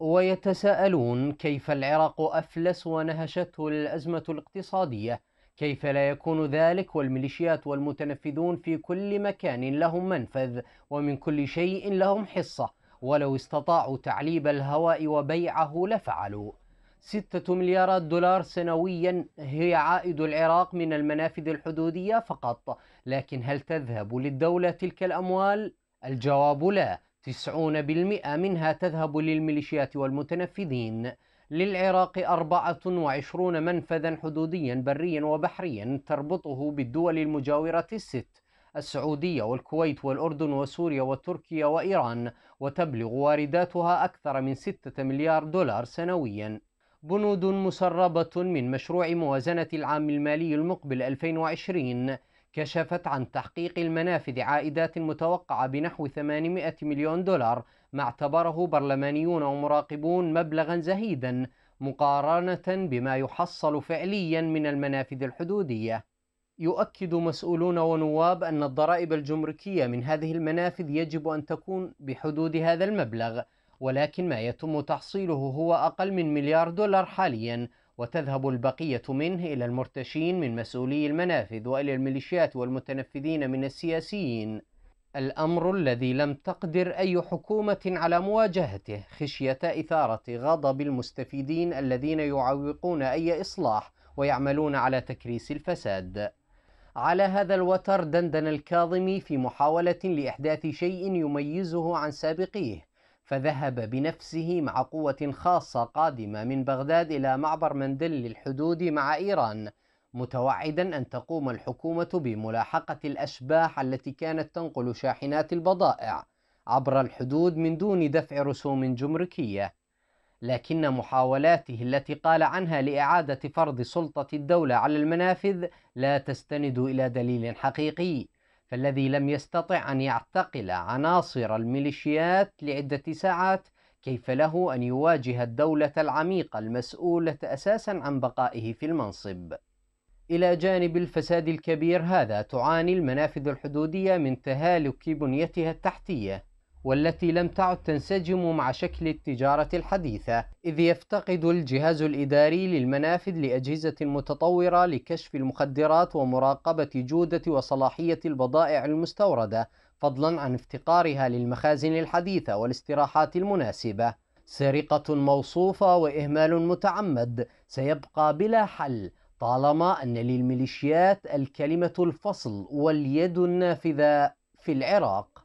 ويتساءلون كيف العراق أفلس ونهشته الأزمة الاقتصادية كيف لا يكون ذلك والميليشيات والمتنفذون في كل مكان لهم منفذ ومن كل شيء لهم حصة ولو استطاعوا تعليب الهواء وبيعه لفعلوا ستة مليارات دولار سنويا هي عائد العراق من المنافذ الحدودية فقط لكن هل تذهب للدولة تلك الأموال؟ الجواب لا تسعون بالمئة منها تذهب للميليشيات والمتنفذين للعراق 24 منفذا حدوديا بريا وبحريا تربطه بالدول المجاورة الست السعودية والكويت والأردن وسوريا وتركيا وإيران وتبلغ وارداتها أكثر من 6 مليار دولار سنويا بنود مسربة من مشروع موازنة العام المالي المقبل 2020 كشفت عن تحقيق المنافذ عائدات متوقعة بنحو 800 مليون دولار ما اعتبره برلمانيون ومراقبون مبلغا زهيدا مقارنة بما يحصل فعليا من المنافذ الحدودية. يؤكد مسؤولون ونواب أن الضرائب الجمركية من هذه المنافذ يجب أن تكون بحدود هذا المبلغ، ولكن ما يتم تحصيله هو أقل من مليار دولار حاليا، وتذهب البقية منه إلى المرتشين من مسؤولي المنافذ وإلى الميليشيات والمتنفذين من السياسيين الأمر الذي لم تقدر أي حكومة على مواجهته خشية إثارة غضب المستفيدين الذين يعوقون أي إصلاح ويعملون على تكريس الفساد على هذا الوتر دندن الكاظمي في محاولة لإحداث شيء يميزه عن سابقيه فذهب بنفسه مع قوة خاصة قادمة من بغداد إلى معبر مندل للحدود مع إيران متوعدا أن تقوم الحكومة بملاحقة الأشباح التي كانت تنقل شاحنات البضائع عبر الحدود من دون دفع رسوم جمركية لكن محاولاته التي قال عنها لإعادة فرض سلطة الدولة على المنافذ لا تستند إلى دليل حقيقي فالذي لم يستطع أن يعتقل عناصر الميليشيات لعدة ساعات كيف له أن يواجه الدولة العميقة المسؤولة أساسا عن بقائه في المنصب إلى جانب الفساد الكبير هذا تعاني المنافذ الحدودية من تهالك بنيتها التحتية والتي لم تعد تنسجم مع شكل التجارة الحديثة، إذ يفتقد الجهاز الإداري للمنافذ لأجهزة متطورة لكشف المخدرات ومراقبة جودة وصلاحية البضائع المستوردة، فضلاً عن افتقارها للمخازن الحديثة والاستراحات المناسبة. سرقة موصوفة وإهمال متعمد سيبقى بلا حل طالما أن للميليشيات الكلمة الفصل واليد النافذة في العراق.